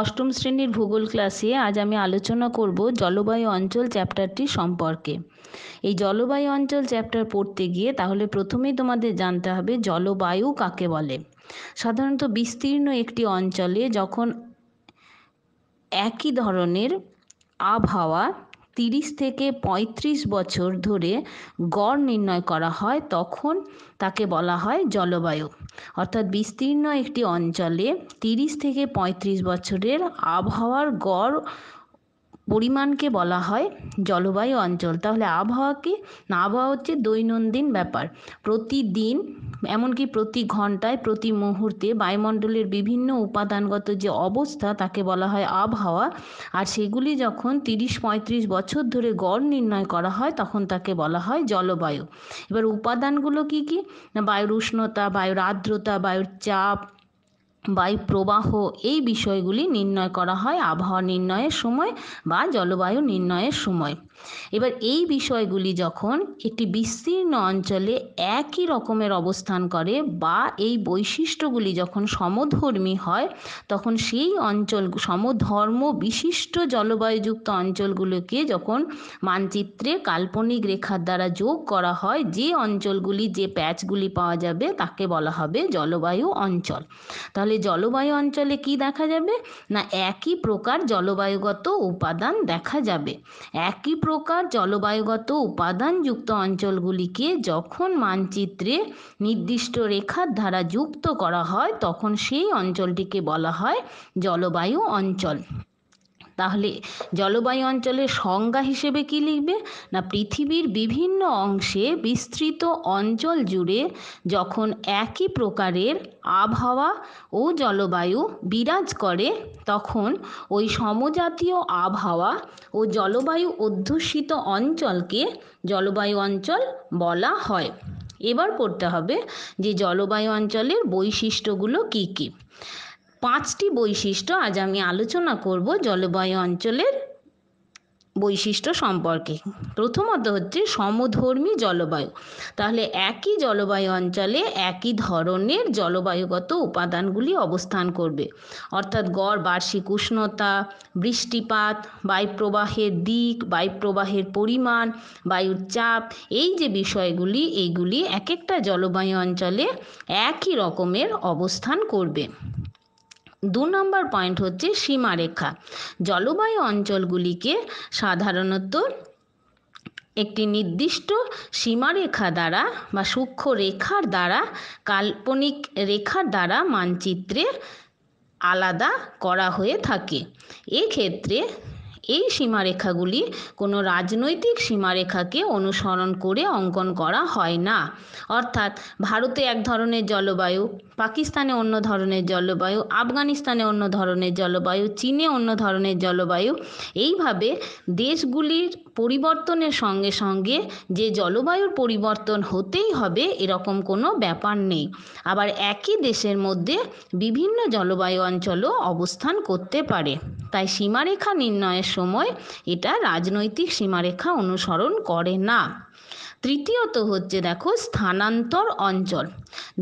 অষ্টম শ্রেণীর ভূগোল ক্লাসে আজ আমি আলোচনা করব জলবায়ু অঞ্চল চ্যাপ্টারটি সম্পর্কে এই জলবায়ু অঞ্চল চ্যাপ্টার পড়তে গিয়ে তাহলে প্রথমেই তোমাদের জানতে হবে জলবায়ু কাকে বলে সাধারণত বিস্তীর্ণ একটি অঞ্চলে যখন একই ধরনের আবহাওয়া তিরিশ থেকে ৩৫ বছর ধরে গড় নির্ণয় করা হয় তখন তাকে বলা হয় জলবায়ু অর্থাৎ বিস্তীর্ণ একটি অঞ্চলে তিরিশ থেকে ৩৫ বছরের আবহাওয়ার গড় পরিমাণকে বলা হয় জলবায়ু অঞ্চল তাহলে আবহাওয়াকে না আবহাওয়া হচ্ছে দৈনন্দিন ব্যাপার প্রতিদিন এমনকি প্রতি ঘন্টায় প্রতি মুহূর্তে বায়ুমণ্ডলের বিভিন্ন উপাদানগত যে অবস্থা তাকে বলা হয় আবহাওয়া আর সেগুলি যখন তিরিশ পঁয়ত্রিশ বছর ধরে গড় নির্ণয় করা হয় তখন তাকে বলা হয় জলবায়ু এবার উপাদানগুলো কি কি না বায়ুর উষ্ণতা বায়ুর আর্দ্রতা বায়ুর চাপ বায়ু প্রবাহ এই বিষয়গুলি নির্ণয় করা হয় আবহাওয়া নির্ণয়ের সময় বা জলবায়ু নির্ণয়ের সময় এবার এই বিষয়গুলি যখন একটি বিস্তীর্ণ অঞ্চলে একই রকমের অবস্থান করে বা এই বৈশিষ্ট্যগুলি যখন সমধর্মী হয় তখন সেই অঞ্চল সমধর্ম বিশিষ্ট জলবায়ুযুক্ত অঞ্চলগুলোকে যখন মানচিত্রে কাল্পনিক রেখার দ্বারা যোগ করা হয় যে অঞ্চলগুলি যে প্যাচগুলি পাওয়া যাবে তাকে বলা হবে জলবায়ু অঞ্চল তাহলে জলবায়ু অঞ্চলে কি দেখা যাবে না একই প্রকার জলবায়ুগত উপাদান দেখা যাবে একই প্রকার জলবায়ুগত উপাদানযুক্ত অঞ্চলগুলিকে যখন মানচিত্রে নির্দিষ্ট রেখার দ্বারা যুক্ত করা হয় তখন সেই অঞ্চলটিকে বলা হয় জলবায়ু অঞ্চল তাহলে জলবায়ু অঞ্চলের সংজ্ঞা হিসেবে কি লিখবে না পৃথিবীর বিভিন্ন অংশে বিস্তৃত অঞ্চল জুড়ে যখন একই প্রকারের আবহাওয়া ও জলবায়ু বিরাজ করে তখন ওই সমজাতীয় আবহাওয়া ও জলবায়ু অধ্যুষিত অঞ্চলকে জলবায়ু অঞ্চল বলা হয় এবার পড়তে হবে যে জলবায়ু অঞ্চলের বৈশিষ্ট্যগুলো কী কী পাঁচটি বৈশিষ্ট্য আজ আমি আলোচনা করব জলবায়ু অঞ্চলের বৈশিষ্ট্য সম্পর্কে প্রথমত হচ্ছে সমধর্মী জলবায়ু তাহলে একই জলবায়ু অঞ্চলে একই ধরনের জলবায়ুগত উপাদানগুলি অবস্থান করবে অর্থাৎ গড় বার্ষিক উষ্ণতা বৃষ্টিপাত বায়ুপ্রবাহের দিক বায়ুপ্রবাহের পরিমাণ বায়ুর চাপ এই যে বিষয়গুলি এইগুলি এক একটা জলবায়ু অঞ্চলে একই রকমের অবস্থান করবে দু নম্বর পয়েন্ট হচ্ছে সীমারেখা জলবায়ু অঞ্চলগুলিকে সাধারণত একটি নির্দিষ্ট সীমারেখা দ্বারা বা সূক্ষ্ম রেখার দ্বারা কাল্পনিক রেখার দ্বারা মানচিত্রে আলাদা করা হয়ে থাকে এক্ষেত্রে এই সীমারেখাগুলি কোনো রাজনৈতিক সীমারেখাকে অনুসরণ করে অঙ্কন করা হয় না অর্থাৎ ভারতে এক ধরনের জলবায়ু পাকিস্তানে অন্য ধরনের জলবায়ু আফগানিস্তানে অন্য ধরনের জলবায়ু চীনে অন্য ধরনের জলবায়ু এইভাবে দেশগুলির পরিবর্তনের সঙ্গে সঙ্গে যে জলবায়ুর পরিবর্তন হতেই হবে এরকম কোনো ব্যাপার নেই আবার একই দেশের মধ্যে বিভিন্ন জলবায়ু অঞ্চলও অবস্থান করতে পারে তাই সীমারেখা নির্ণয়ের সময় এটা রাজনৈতিক সীমারেখা অনুসরণ করে না তৃতীয়ত হচ্ছে দেখো স্থানান্তর অঞ্চল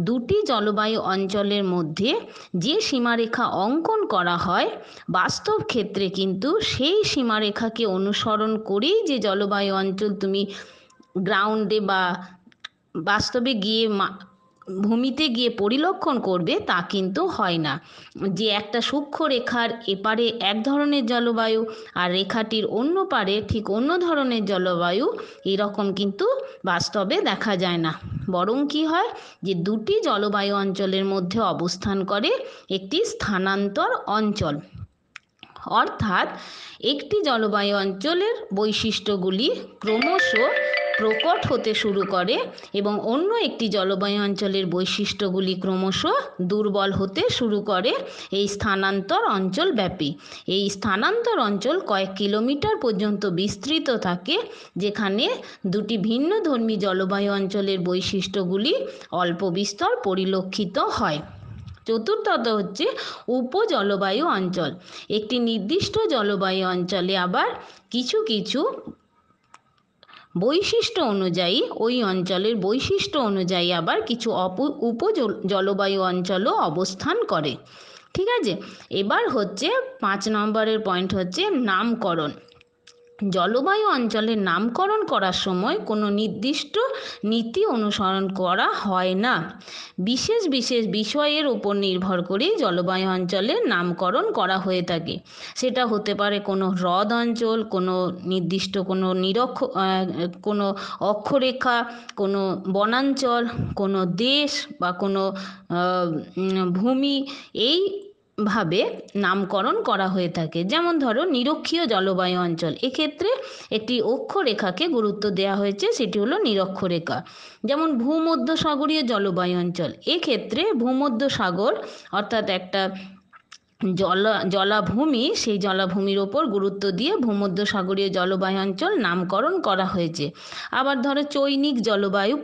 দুটি জলবায়ু অঞ্চলের মধ্যে যে সীমারেখা অঙ্কন করা হয় বাস্তব ক্ষেত্রে কিন্তু সেই সীমারেখাকে অনুসরণ করেই যে জলবায়ু অঞ্চল তুমি গ্রাউন্ডে বা বাস্তবে গিয়ে মা ভূমিতে গিয়ে পরিলক্ষণ করবে তা কিন্তু হয় না যে একটা সূক্ষ্ম রেখার এপারে এক ধরনের জলবায়ু আর রেখাটির অন্য পারে ঠিক অন্য ধরনের জলবায়ু এরকম কিন্তু বাস্তবে দেখা যায় না বরং কি হয় যে দুটি জলবায়ু অঞ্চলের মধ্যে অবস্থান করে একটি স্থানান্তর অঞ্চল অর্থাৎ একটি জলবায়ু অঞ্চলের বৈশিষ্ট্যগুলি ক্রমশ প্রকট হতে শুরু করে এবং অন্য একটি জলবায়ু অঞ্চলের বৈশিষ্ট্যগুলি ক্রমশ দুর্বল হতে শুরু করে এই স্থানান্তর অঞ্চল ব্যাপী এই স্থানান্তর অঞ্চল কয়েক কিলোমিটার পর্যন্ত বিস্তৃত থাকে যেখানে দুটি ভিন্ন ধর্মী জলবায়ু অঞ্চলের বৈশিষ্ট্যগুলি অল্প বিস্তর পরিলক্ষিত হয় চতুর্থত হচ্ছে উপজলবায়ু অঞ্চল একটি নির্দিষ্ট জলবায়ু অঞ্চলে আবার কিছু কিছু বৈশিষ্ট্য অনুযায়ী ওই অঞ্চলের বৈশিষ্ট্য অনুযায়ী আবার কিছু অপ উপ জলবায়ু অঞ্চলও অবস্থান করে ঠিক আছে এবার হচ্ছে পাঁচ নম্বরের পয়েন্ট হচ্ছে নামকরণ জলবায়ু অঞ্চলের নামকরণ করার সময় কোনো নির্দিষ্ট নীতি অনুসরণ করা হয় না বিশেষ বিশেষ বিষয়ের উপর নির্ভর করে জলবায়ু অঞ্চলের নামকরণ করা হয়ে থাকে সেটা হতে পারে কোনো হ্রদ অঞ্চল কোনো নির্দিষ্ট কোনো নিরক্ষ কোনো অক্ষরেখা কোনো বনাঞ্চল কোনো দেশ বা কোনো ভূমি এই ভাবে নামকরণ করা হয়ে থাকে যেমন ধরো নিরক্ষীয় জলবায়ু অঞ্চল এক্ষেত্রে একটি অক্ষরেখাকে গুরুত্ব দেওয়া হয়েছে সেটি হলো নিরক্ষরেখা যেমন ভূমধ্য সাগরীয় জলবায়ু অঞ্চল এক্ষেত্রে ভূমধ্য সাগর অর্থাৎ একটা জলা জলাভূমি সেই জলাভূমির ওপর গুরুত্ব দিয়ে ভূমধ্যসাগরীয় জলবায়ু অঞ্চল নামকরণ করা হয়েছে আবার ধরো চৈনিক জলবায়ু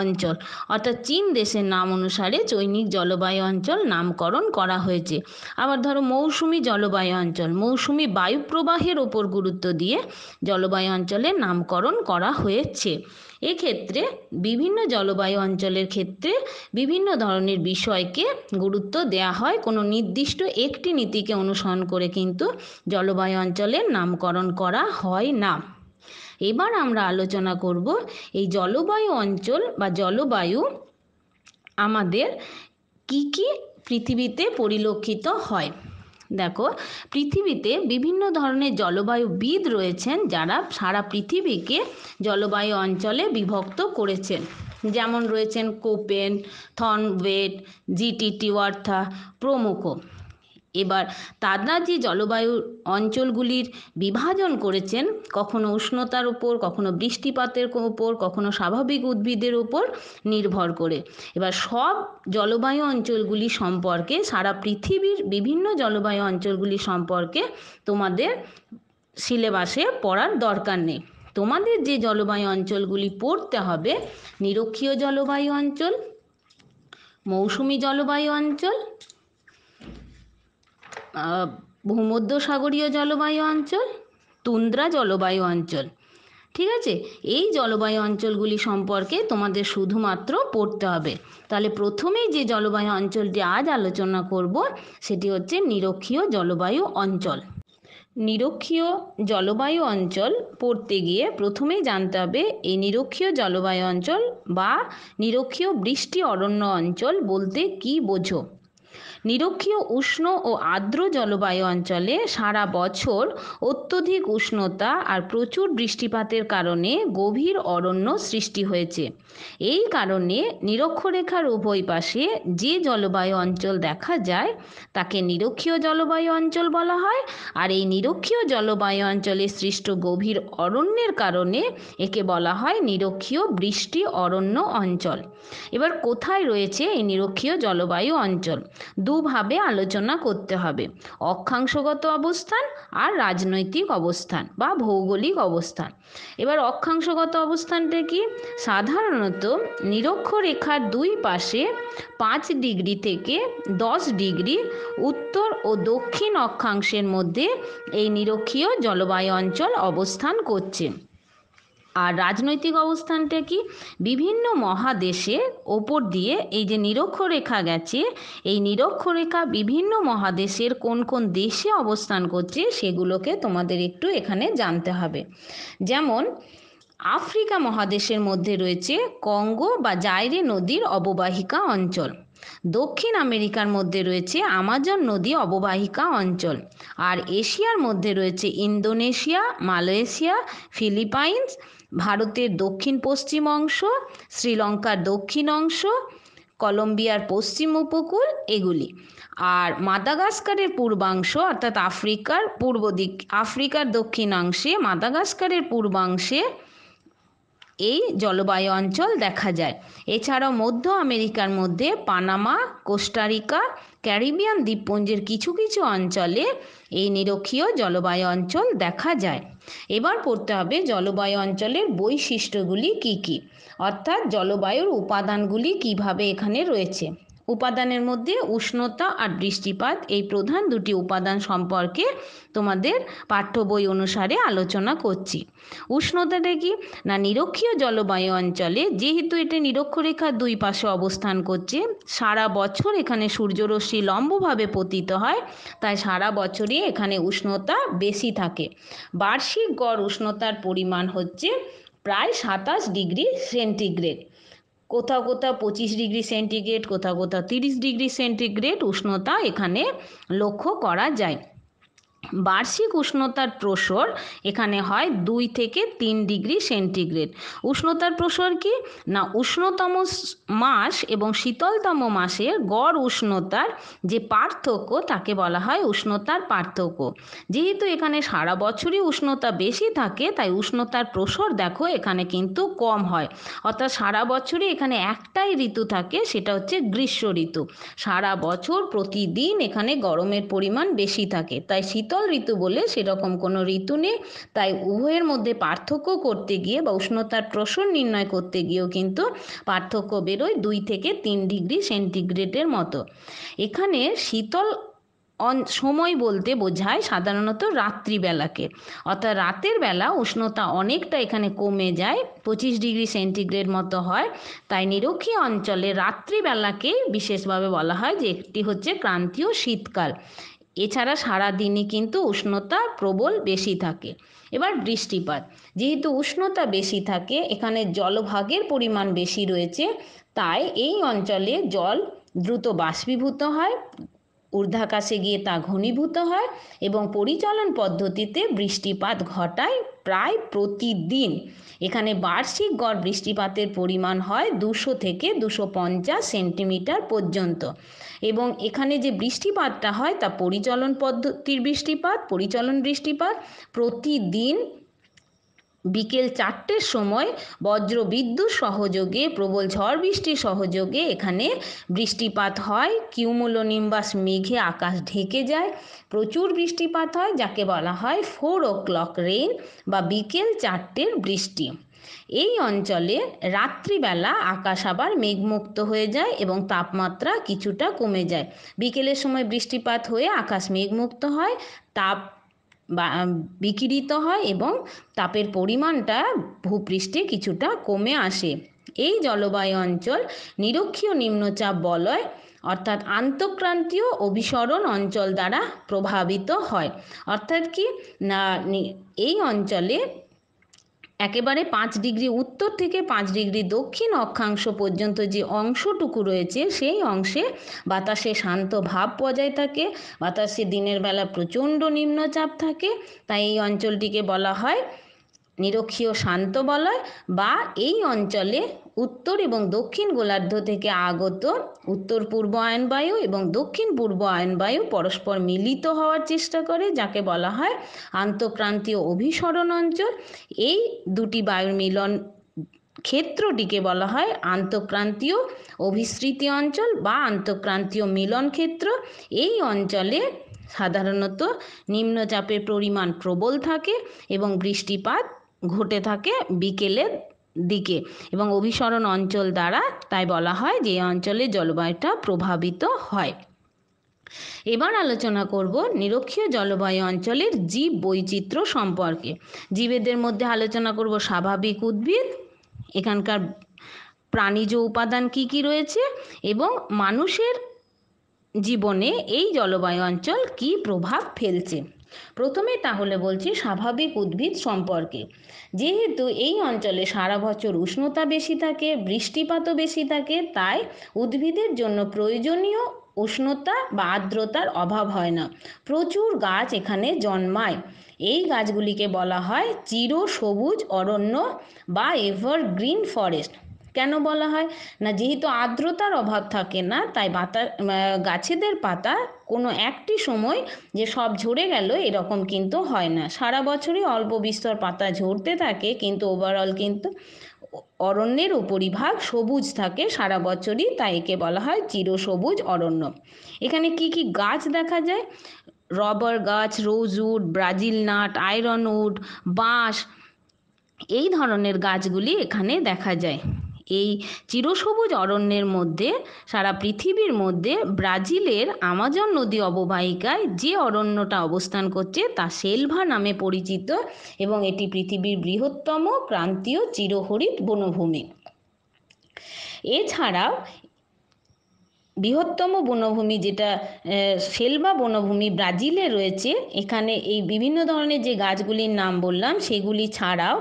অঞ্চল অর্থাৎ চীন দেশের নাম অনুসারে চৈনিক জলবায়ু অঞ্চল নামকরণ করা হয়েছে আবার ধরো মৌসুমি জলবায়ু অঞ্চল মৌসুমি বায়ু প্রবাহের ওপর গুরুত্ব দিয়ে জলবায়ু অঞ্চলের নামকরণ করা হয়েছে এক্ষেত্রে বিভিন্ন জলবায়ু অঞ্চলের ক্ষেত্রে বিভিন্ন ধরনের বিষয়কে গুরুত্ব দেয়া হয় কোনো নির্দিষ্ট একটি নীতিকে অনুসরণ করে কিন্তু জলবায়ু অঞ্চলের নামকরণ করা হয় না এবার আমরা আলোচনা করব এই জলবায়ু অঞ্চল বা জলবায়ু আমাদের কি কি পৃথিবীতে পরিলক্ষিত হয় দেখো পৃথিবীতে বিভিন্ন ধরনের জলবায়ুবিদ রয়েছেন যারা সারা পৃথিবীকে জলবায়ু অঞ্চলে বিভক্ত করেছেন যেমন রয়েছেন কোপেন থনওয়েট জিটিটি ওয়ার্থা প্রমুখ এবার তারা যে জলবায়ু অঞ্চলগুলির বিভাজন করেছেন কখনো উষ্ণতার উপর কখনো বৃষ্টিপাতের উপর কখনো স্বাভাবিক উদ্ভিদের উপর নির্ভর করে এবার সব জলবায়ু অঞ্চলগুলি সম্পর্কে সারা পৃথিবীর বিভিন্ন জলবায়ু অঞ্চলগুলি সম্পর্কে তোমাদের সিলেবাসে পড়ার দরকার নেই তোমাদের যে জলবায়ু অঞ্চলগুলি পড়তে হবে নিরক্ষীয় জলবায়ু অঞ্চল মৌসুমি জলবায়ু অঞ্চল ভূমধ্যসাগরীয় জলবায়ু অঞ্চল তুন্দ্রা জলবায়ু অঞ্চল ঠিক আছে এই জলবায়ু অঞ্চলগুলি সম্পর্কে তোমাদের শুধুমাত্র পড়তে হবে তাহলে প্রথমেই যে জলবায়ু অঞ্চলটি আজ আলোচনা করব সেটি হচ্ছে নিরক্ষীয় জলবায়ু অঞ্চল নিরক্ষীয় জলবায়ু অঞ্চল পড়তে গিয়ে প্রথমেই জানতে হবে এই নিরক্ষীয় জলবায়ু অঞ্চল বা নিরক্ষীয় বৃষ্টি অরণ্য অঞ্চল বলতে কী বোঝো নিরক্ষীয় উষ্ণ ও আর্দ্র জলবায়ু অঞ্চলে সারা বছর অত্যধিক উষ্ণতা আর প্রচুর বৃষ্টিপাতের কারণে গভীর অরণ্য সৃষ্টি হয়েছে এই কারণে নিরক্ষরেখার উভয় পাশে যে জলবায়ু অঞ্চল দেখা যায় তাকে নিরক্ষীয় জলবায়ু অঞ্চল বলা হয় আর এই নিরক্ষীয় জলবায়ু অঞ্চলে সৃষ্ট গভীর অরণ্যের কারণে একে বলা হয় নিরক্ষীয় বৃষ্টি অরণ্য অঞ্চল এবার কোথায় রয়েছে এই নিরক্ষীয় জলবায়ু অঞ্চল দু দুভাবে আলোচনা করতে হবে অক্ষাংশগত অবস্থান আর রাজনৈতিক অবস্থান বা ভৌগোলিক অবস্থান এবার অক্ষাংশগত অবস্থানটা কি সাধারণত নিরক্ষরেখার দুই পাশে পাঁচ ডিগ্রি থেকে দশ ডিগ্রি উত্তর ও দক্ষিণ অক্ষাংশের মধ্যে এই নিরক্ষীয় জলবায়ু অঞ্চল অবস্থান করছে আর রাজনৈতিক অবস্থানটা কি বিভিন্ন মহাদেশে ওপর দিয়ে এই যে নিরক্ষরেখা গেছে এই নিরক্ষরেখা বিভিন্ন মহাদেশের কোন কোন দেশে অবস্থান করছে সেগুলোকে তোমাদের একটু এখানে জানতে হবে যেমন আফ্রিকা মহাদেশের মধ্যে রয়েছে কঙ্গো বা জাইরে নদীর অববাহিকা অঞ্চল দক্ষিণ আমেরিকার মধ্যে রয়েছে আমাজন নদী অববাহিকা অঞ্চল আর এশিয়ার মধ্যে রয়েছে ইন্দোনেশিয়া মালয়েশিয়া ফিলিপাইন্স ভারতের দক্ষিণ পশ্চিম অংশ শ্রীলঙ্কার দক্ষিণ অংশ কলম্বিয়ার পশ্চিম উপকূল এগুলি আর মাদাগাস্কারের পূর্বাংশ অর্থাৎ আফ্রিকার পূর্ব দিক আফ্রিকার দক্ষিণাংশে মাদাগাস্কারের পূর্বাংশে এই জলবায়ু অঞ্চল দেখা যায় এছাড়াও মধ্য আমেরিকার মধ্যে পানামা কোস্টারিকা ক্যারিবিয়ান দ্বীপপুঞ্জের কিছু কিছু অঞ্চলে এই নিরক্ষীয় জলবায়ু অঞ্চল দেখা যায় এবার পড়তে হবে জলবায়ু অঞ্চলের বৈশিষ্ট্যগুলি কী কী অর্থাৎ জলবায়ুর উপাদানগুলি কীভাবে এখানে রয়েছে উপাদানের মধ্যে উষ্ণতা আর বৃষ্টিপাত এই প্রধান দুটি উপাদান সম্পর্কে তোমাদের পাঠ্য বই অনুসারে আলোচনা করছি উষ্ণতাটা কি না নিরক্ষীয় জলবায়ু অঞ্চলে যেহেতু এটা নিরক্ষরেখার দুই পাশে অবস্থান করছে সারা বছর এখানে সূর্যরশ্মি লম্বভাবে পতিত হয় তাই সারা বছরই এখানে উষ্ণতা বেশি থাকে বার্ষিক গড় উষ্ণতার পরিমাণ হচ্ছে প্রায় সাতাশ ডিগ্রি সেন্টিগ্রেড কোথাও কোথাও পঁচিশ ডিগ্রি সেন্টিগ্রেড কোথাও কোথাও তিরিশ ডিগ্রি সেন্টিগ্রেড উষ্ণতা এখানে লক্ষ্য করা যায় বার্ষিক উষ্ণতার প্রসর এখানে হয় দুই থেকে তিন ডিগ্রি সেন্টিগ্রেড উষ্ণতার প্রসর কি না উষ্ণতম মাস এবং শীতলতম মাসের গড় উষ্ণতার যে পার্থক্য তাকে বলা হয় উষ্ণতার পার্থক্য যেহেতু এখানে সারা বছরই উষ্ণতা বেশি থাকে তাই উষ্ণতার প্রসর দেখো এখানে কিন্তু কম হয় অর্থাৎ সারা বছরই এখানে একটাই ঋতু থাকে সেটা হচ্ছে গ্রীষ্ম ঋতু সারা বছর প্রতিদিন এখানে গরমের পরিমাণ বেশি থাকে তাই শীতল শীতল ঋতু বলে সেরকম কোনো ঋতু নেই তাই উভয়ের মধ্যে পার্থক্য করতে গিয়ে বা উষ্ণতার প্রসর নির্ণয় করতে গিয়েও কিন্তু পার্থক্য বেরোয় দুই থেকে তিন ডিগ্রি সেন্টিগ্রেডের মতো এখানে শীতল সময় বলতে বোঝায় সাধারণত রাত্রিবেলাকে অর্থাৎ রাতের বেলা উষ্ণতা অনেকটা এখানে কমে যায় পঁচিশ ডিগ্রি সেন্টিগ্রেড মতো হয় তাই নিরক্ষী অঞ্চলে রাত্রিবেলাকে বিশেষভাবে বলা হয় যে একটি হচ্ছে ক্রান্তীয় শীতকাল এছাড়া সারাদিনই কিন্তু উষ্ণতা প্রবল বেশি থাকে এবার বৃষ্টিপাত যেহেতু উষ্ণতা বেশি থাকে এখানে জলভাগের পরিমাণ বেশি রয়েছে তাই এই অঞ্চলে জল দ্রুত বাষ্পীভূত হয় ঊর্ধ্বাকাশে গিয়ে তা ঘনীভূত হয় এবং পরিচালন পদ্ধতিতে বৃষ্টিপাত ঘটায় প্রায় প্রতিদিন এখানে বার্ষিক গড় বৃষ্টিপাতের পরিমাণ হয় দুশো থেকে দুশো পঞ্চাশ সেন্টিমিটার পর্যন্ত এবং এখানে যে বৃষ্টিপাতটা হয় তা পরিচলন পদ্ধতির বৃষ্টিপাত পরিচলন বৃষ্টিপাত প্রতিদিন বিকেল চারটের সময় বজ্র বিদ্যুৎ সহযোগে প্রবল ঝড় বৃষ্টি সহযোগে এখানে বৃষ্টিপাত হয় কিউমুলোনিম্বাস মেঘে আকাশ ঢেকে যায় প্রচুর বৃষ্টিপাত হয় যাকে বলা হয় ফোর ও ক্লক রেইন বা বিকেল চারটের বৃষ্টি এই অঞ্চলে রাত্রিবেলা আকাশ আবার মেঘমুক্ত হয়ে যায় এবং তাপমাত্রা কিছুটা কমে যায় বিকেলের সময় বৃষ্টিপাত হয়ে আকাশ মেঘমুক্ত হয় তাপ বা বিকিরিত হয় এবং তাপের পরিমাণটা ভূপৃষ্ঠে কিছুটা কমে আসে এই জলবায়ু অঞ্চল নিরক্ষীয় নিম্নচাপ বলয় অর্থাৎ আন্তঃক্রান্তীয় অভিসরণ অঞ্চল দ্বারা প্রভাবিত হয় অর্থাৎ কি না এই অঞ্চলে একেবারে পাঁচ ডিগ্রি উত্তর থেকে পাঁচ ডিগ্রি দক্ষিণ অক্ষাংশ পর্যন্ত যে অংশটুকু রয়েছে সেই অংশে বাতাসে শান্ত ভাব বজায় থাকে বাতাসে দিনের বেলা প্রচণ্ড নিম্নচাপ থাকে তাই এই অঞ্চলটিকে বলা হয় নিরক্ষীয় শান্ত বলয় বা এই অঞ্চলে উত্তর এবং দক্ষিণ গোলার্ধ থেকে আগত উত্তর পূর্ব আয়নবায়ু এবং দক্ষিণ পূর্ব আয়নবায়ু পরস্পর মিলিত হওয়ার চেষ্টা করে যাকে বলা হয় আন্তঃক্রান্তীয় অভিসরণ অঞ্চল এই দুটি বায়ুর মিলন ক্ষেত্রটিকে বলা হয় আন্তঃক্রান্তীয় অভিসৃতি অঞ্চল বা আন্তঃক্রান্তীয় মিলন ক্ষেত্র এই অঞ্চলে সাধারণত নিম্নচাপের পরিমাণ প্রবল থাকে এবং বৃষ্টিপাত ঘটে থাকে বিকেলের দিকে এবং অভিসরণ অঞ্চল দ্বারা তাই বলা হয় যে অঞ্চলে জলবায়ুটা প্রভাবিত হয় এবার আলোচনা করব নিরক্ষীয় জলবায়ু অঞ্চলের জীব বৈচিত্র্য সম্পর্কে জীবেদের মধ্যে আলোচনা করব স্বাভাবিক উদ্ভিদ এখানকার প্রাণীজ উপাদান কি কি রয়েছে এবং মানুষের জীবনে এই জলবায়ু অঞ্চল কি প্রভাব ফেলছে প্রথমে তাহলে বলছি স্বাভাবিক উদ্ভিদ সম্পর্কে যেহেতু এই অঞ্চলে সারা বছর উষ্ণতা বেশি থাকে বৃষ্টিপাতও বেশি থাকে তাই উদ্ভিদের জন্য প্রয়োজনীয় উষ্ণতা বা আর্দ্রতার অভাব হয় না প্রচুর গাছ এখানে জন্মায় এই গাছগুলিকে বলা হয় চির সবুজ অরণ্য বা এভার গ্রিন ফরেস্ট কেন বলা হয় না যেহেতু আর্দ্রতার অভাব থাকে না তাই বাতা গাছেদের পাতা কোনো একটি সময় যে সব ঝরে গেল এরকম কিন্তু হয় না সারা বছরই অল্প বিস্তর পাতা ঝরতে থাকে কিন্তু ওভারঅল কিন্তু অরণ্যের উপরিভাগ সবুজ থাকে সারা বছরই তাই একে বলা হয় চিরসবুজ অরণ্য এখানে কি কি গাছ দেখা যায় রবার গাছ রোজউড ব্রাজিল নাট আয়রনউড বাঁশ এই ধরনের গাছগুলি এখানে দেখা যায় এই চিরসবুজ অরণ্যের মধ্যে সারা পৃথিবীর মধ্যে ব্রাজিলের আমাজন নদী অববাহিকায় যে অরণ্যটা অবস্থান করছে তা সেলভা নামে পরিচিত এবং এটি পৃথিবীর বৃহত্তম ক্রান্তীয় চিরহরিৎ বনভূমি এছাড়াও বৃহত্তম বনভূমি যেটা সেলবা বনভূমি ব্রাজিলে রয়েছে এখানে এই বিভিন্ন ধরনের যে গাছগুলির নাম বললাম সেগুলি ছাড়াও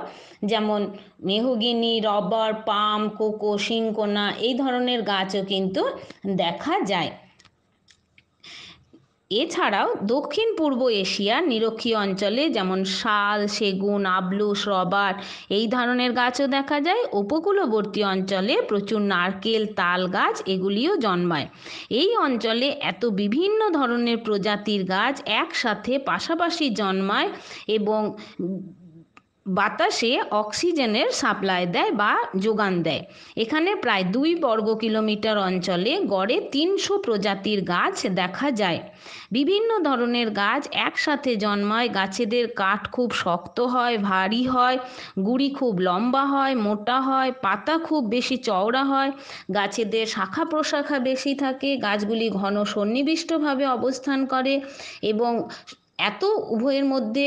যেমন mahogany rubber palm cocoa cinchona এই ধরনের গাছও কিন্তু দেখা যায় এছাড়াও দক্ষিণ পূর্ব এশিয়ার নিরক্ষীয় অঞ্চলে যেমন শাল সেগুন আবলুস রবার এই ধরনের গাছও দেখা যায় উপকূলবর্তী অঞ্চলে প্রচুর নারকেল তাল গাছ এগুলিও জন্মায় এই অঞ্চলে এত বিভিন্ন ধরনের প্রজাতির গাছ একসাথে পাশাপাশি জন্মায় এবং বাতাসে অক্সিজেনের সাপ্লাই দেয় বা যোগান দেয় এখানে প্রায় দুই বর্গ কিলোমিটার অঞ্চলে গড়ে তিনশো প্রজাতির গাছ দেখা যায় বিভিন্ন ধরনের গাছ একসাথে জন্মায় গাছেদের কাঠ খুব শক্ত হয় ভারী হয় গুড়ি খুব লম্বা হয় মোটা হয় পাতা খুব বেশি চওড়া হয় গাছেদের শাখা প্রশাখা বেশি থাকে গাছগুলি ঘন সন্নিবিষ্টভাবে অবস্থান করে এবং এত উভয়ের মধ্যে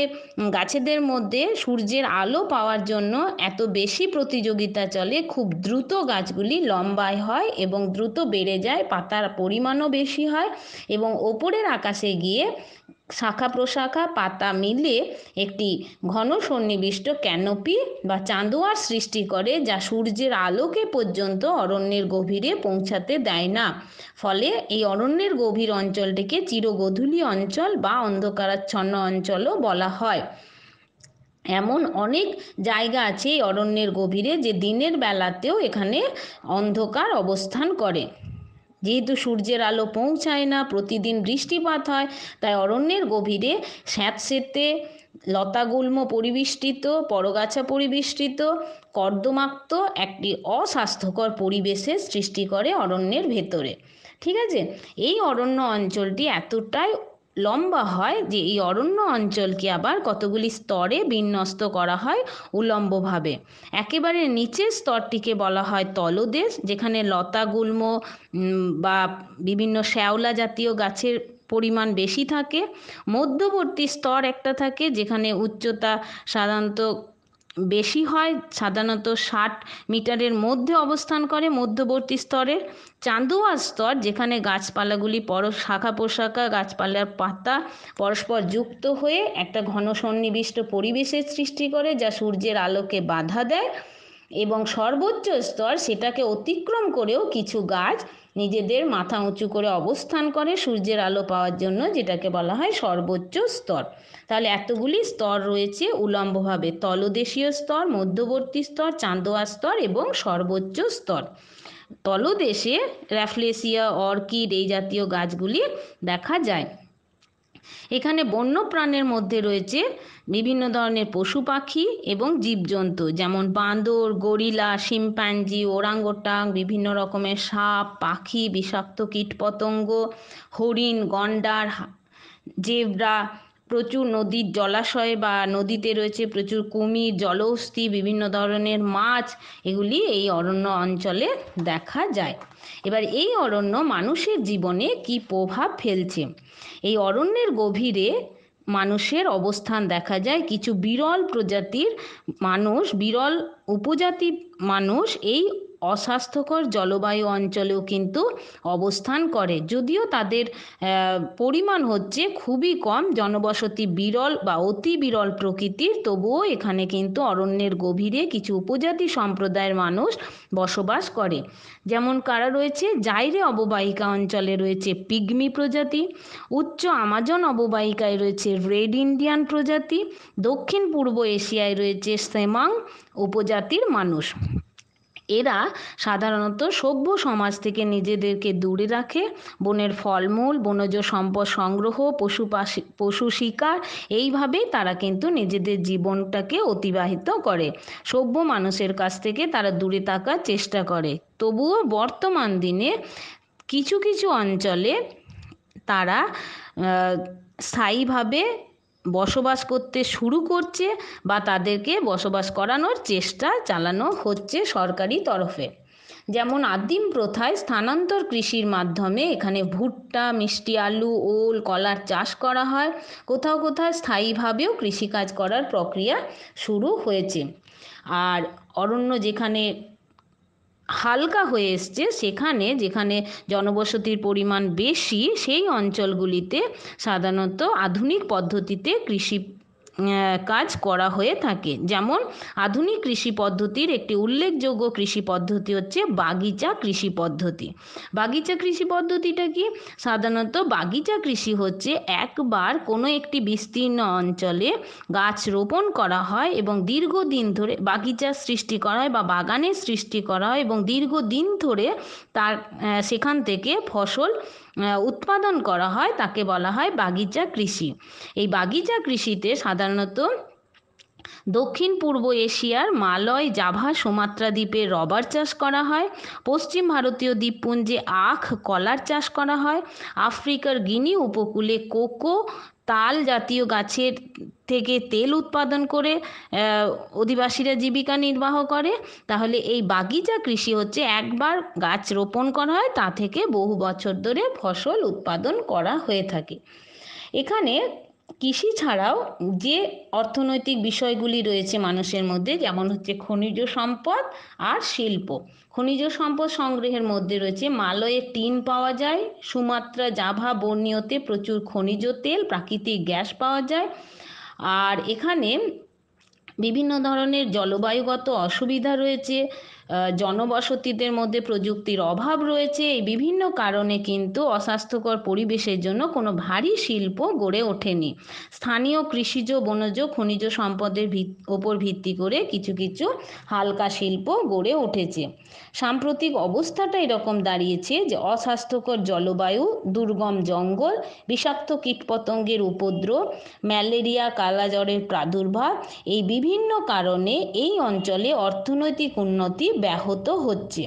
গাছেদের মধ্যে সূর্যের আলো পাওয়ার জন্য এত বেশি প্রতিযোগিতা চলে খুব দ্রুত গাছগুলি লম্বায় হয় এবং দ্রুত বেড়ে যায় পাতার পরিমাণও বেশি হয় এবং ওপরের আকাশে গিয়ে শাখা প্রশাখা পাতা মিলে একটি ঘন সন্নিবিষ্ট ক্যানোপি বা চাঁদোয়ার সৃষ্টি করে যা সূর্যের আলোকে পর্যন্ত অরণ্যের গভীরে পৌঁছাতে দেয় না ফলে এই অরণ্যের গভীর অঞ্চলটিকে চিরগধূলি অঞ্চল বা অন্ধকারাচ্ছন্ন অঞ্চলও বলা হয় এমন অনেক জায়গা আছে এই অরণ্যের গভীরে যে দিনের বেলাতেও এখানে অন্ধকার অবস্থান করে যেহেতু সূর্যের আলো পৌঁছায় না প্রতিদিন বৃষ্টিপাত হয় তাই অরণ্যের গভীরে স্যাঁতসেঁতে লতাগুল্ম পরিবেষ্টিত পরগাছা পরিবেষ্টিত কর্দমাক্ত একটি অস্বাস্থ্যকর পরিবেশের সৃষ্টি করে অরণ্যের ভেতরে ঠিক আছে এই অরণ্য অঞ্চলটি এতটাই লম্বা হয় যে এই অরণ্য অঞ্চলকে আবার কতগুলি স্তরে বিন্যস্ত করা হয় উলম্বভাবে একেবারে নিচের স্তরটিকে বলা হয় তলদেশ যেখানে লতা গুল্ম বা বিভিন্ন শ্যাওলা জাতীয় গাছের পরিমাণ বেশি থাকে মধ্যবর্তী স্তর একটা থাকে যেখানে উচ্চতা সাধারণত বেশি হয় সাধারণত ষাট মিটারের মধ্যে অবস্থান করে মধ্যবর্তী স্তরের চান্দুয়া স্তর যেখানে গাছপালাগুলি পর শাখা পোশাখা গাছপালার পাতা পরস্পর যুক্ত হয়ে একটা ঘন সন্নিবিষ্ট পরিবেশের সৃষ্টি করে যা সূর্যের আলোকে বাধা দেয় এবং সর্বোচ্চ স্তর সেটাকে অতিক্রম করেও কিছু গাছ নিজেদের মাথা উঁচু করে অবস্থান করে সূর্যের আলো পাওয়ার জন্য যেটাকে বলা হয় সর্বোচ্চ স্তর তাহলে এতগুলি স্তর রয়েছে উলম্বভাবে তলদেশীয় স্তর মধ্যবর্তী স্তর চাঁদোয়া স্তর এবং সর্বোচ্চ স্তর তলদেশে র্যাফলেসিয়া অর্কিড এই জাতীয় গাছগুলি দেখা যায় এখানে বন্য প্রাণের মধ্যে রয়েছে বিভিন্ন ধরনের পশু পাখি এবং জীবজন্তু যেমন বাঁদর গরিলা শিম্পাঞ্জি ওরাঙ্গোটাং বিভিন্ন রকমের সাপ পাখি বিষাক্ত কীটপতঙ্গ হরিণ গন্ডার জেবরা প্রচুর নদীর জলাশয় বা নদীতে রয়েছে প্রচুর কুমির জলহস্তী বিভিন্ন ধরনের মাছ এগুলি এই অরণ্য অঞ্চলে দেখা যায় এবার এই অরণ্য মানুষের জীবনে কি প্রভাব ফেলছে এই অরণ্যের গভীরে মানুষের অবস্থান দেখা যায় কিছু বিরল প্রজাতির মানুষ বিরল উপজাতি মানুষ এই অস্বাস্থ্যকর জলবায়ু অঞ্চলেও কিন্তু অবস্থান করে যদিও তাদের পরিমাণ হচ্ছে খুবই কম জনবসতি বিরল বা অতি বিরল প্রকৃতির তবুও এখানে কিন্তু অরণ্যের গভীরে কিছু উপজাতি সম্প্রদায়ের মানুষ বসবাস করে যেমন কারা রয়েছে জাইরে অববাহিকা অঞ্চলে রয়েছে পিগমি প্রজাতি উচ্চ আমাজন অববাহিকায় রয়েছে রেড ইন্ডিয়ান প্রজাতি দক্ষিণ পূর্ব এশিয়ায় রয়েছে সেমাং উপজাতির মানুষ এরা সাধারণত সভ্য সমাজ থেকে নিজেদেরকে দূরে রাখে বনের ফলমূল বনজ সম্পদ সংগ্রহ পশু পশু শিকার এইভাবেই তারা কিন্তু নিজেদের জীবনটাকে অতিবাহিত করে সভ্য মানুষের কাছ থেকে তারা দূরে থাকার চেষ্টা করে তবুও বর্তমান দিনে কিছু কিছু অঞ্চলে তারা স্থায়ীভাবে বসবাস করতে শুরু করছে বা তাদেরকে বসবাস করানোর চেষ্টা চালানো হচ্ছে সরকারি তরফে যেমন আদিম প্রথায় স্থানান্তর কৃষির মাধ্যমে এখানে ভুট্টা মিষ্টি আলু ওল কলার চাষ করা হয় কোথাও কোথাও স্থায়ীভাবেও কৃষিকাজ করার প্রক্রিয়া শুরু হয়েছে আর অরণ্য যেখানে হালকা হয়ে এসছে সেখানে যেখানে জনবসতির পরিমাণ বেশি সেই অঞ্চলগুলিতে সাধারণত আধুনিক পদ্ধতিতে কৃষি কাজ করা হয়ে থাকে যেমন আধুনিক কৃষি পদ্ধতির একটি উল্লেখযোগ্য কৃষি পদ্ধতি হচ্ছে বাগিচা কৃষি পদ্ধতি বাগিচা কৃষি পদ্ধতিটা কি সাধারণত বাগিচা কৃষি হচ্ছে একবার কোনো একটি বিস্তীর্ণ অঞ্চলে গাছ রোপণ করা হয় এবং দীর্ঘদিন ধরে বাগিচা সৃষ্টি করা হয় বা বাগানের সৃষ্টি করা হয় এবং দীর্ঘদিন ধরে তার সেখান থেকে ফসল উৎপাদন করা হয় তাকে বলা হয় বাগিচা কৃষি এই বাগিচা কৃষিতে সাধারণত দক্ষিণ পূর্ব এশিয়ার মালয় জাভা সুমাত্রা দ্বীপে রবার চাষ করা হয় পশ্চিম ভারতীয় দ্বীপপুঞ্জে আখ কলার চাষ করা হয় আফ্রিকার গিনি উপকূলে কোকো তাল জাতীয় গাছের থেকে তেল উৎপাদন করে অধিবাসীরা জীবিকা নির্বাহ করে তাহলে এই বাগিচা কৃষি হচ্ছে একবার গাছ রোপণ করা হয় তা থেকে বহু বছর ধরে ফসল উৎপাদন করা হয়ে থাকে এখানে কৃষি ছাড়াও যে অর্থনৈতিক বিষয়গুলি রয়েছে মানুষের মধ্যে যেমন হচ্ছে খনিজ সম্পদ আর শিল্প খনিজ সম্পদ সংগ্রহের মধ্যে রয়েছে মালয়ে টিন পাওয়া যায় সুমাত্রা জাভা বর্ণীয়তে প্রচুর খনিজ তেল প্রাকৃতিক গ্যাস পাওয়া যায় আর এখানে বিভিন্ন ধরনের জলবায়ুগত অসুবিধা রয়েছে জনবসতিদের মধ্যে প্রযুক্তির অভাব রয়েছে এই বিভিন্ন কারণে কিন্তু অস্বাস্থ্যকর পরিবেশের জন্য কোনো ভারী শিল্প গড়ে ওঠেনি স্থানীয় কৃষিজ বনজ খনিজ সম্পদের ওপর ভিত্তি করে কিছু কিছু হালকা শিল্প গড়ে উঠেছে সাম্প্রতিক অবস্থাটা এরকম দাঁড়িয়েছে যে অস্বাস্থ্যকর জলবায়ু দুর্গম জঙ্গল বিষাক্ত কীটপতঙ্গের উপদ্রব ম্যালেরিয়া কালাজ্বরের প্রাদুর্ভাব এই বিভিন্ন কারণে এই অঞ্চলে অর্থনৈতিক উন্নতি ব্যাহত হচ্ছে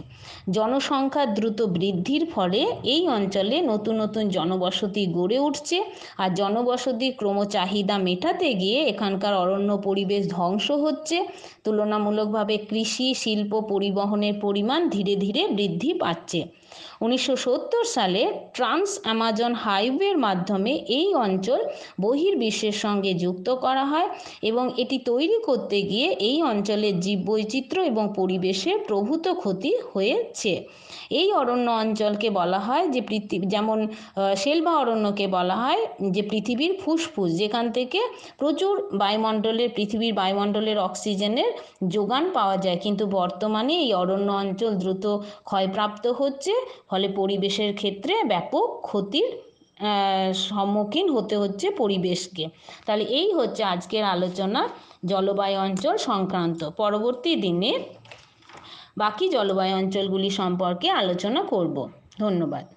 জনসংখ্যার দ্রুত বৃদ্ধির ফলে এই অঞ্চলে নতুন নতুন জনবসতি গড়ে উঠছে আর জনবসতি ক্রমচাহিদা মেটাতে গিয়ে এখানকার অরণ্য পরিবেশ ধ্বংস হচ্ছে তুলনামূলকভাবে কৃষি শিল্প পরিবহনের পরিমাণ ধীরে ধীরে বৃদ্ধি পাচ্ছে উনিশশো সালে ট্রান্স অ্যামাজন হাইওয়ের মাধ্যমে এই অঞ্চল বহির্বিশ্বের সঙ্গে যুক্ত করা হয় এবং এটি তৈরি করতে গিয়ে এই অঞ্চলের জীববৈচিত্র্য এবং পরিবেশের প্রভূত ক্ষতি হয়েছে এই অরণ্য অঞ্চলকে বলা হয় যে পৃথিবী যেমন শেলবা অরণ্যকে বলা হয় যে পৃথিবীর ফুসফুস যেখান থেকে প্রচুর বায়ুমণ্ডলের পৃথিবীর বায়ুমণ্ডলের অক্সিজেনের যোগান পাওয়া যায় কিন্তু বর্তমানে এই অরণ্য অঞ্চল দ্রুত ক্ষয়প্রাপ্ত হচ্ছে ফলে পরিবেশের ক্ষেত্রে ব্যাপক ক্ষতির সম্মুখীন হতে হচ্ছে পরিবেশকে তাহলে এই হচ্ছে আজকের আলোচনা জলবায়ু অঞ্চল সংক্রান্ত পরবর্তী দিনে বাকি জলবায়ু অঞ্চলগুলি সম্পর্কে আলোচনা করব ধন্যবাদ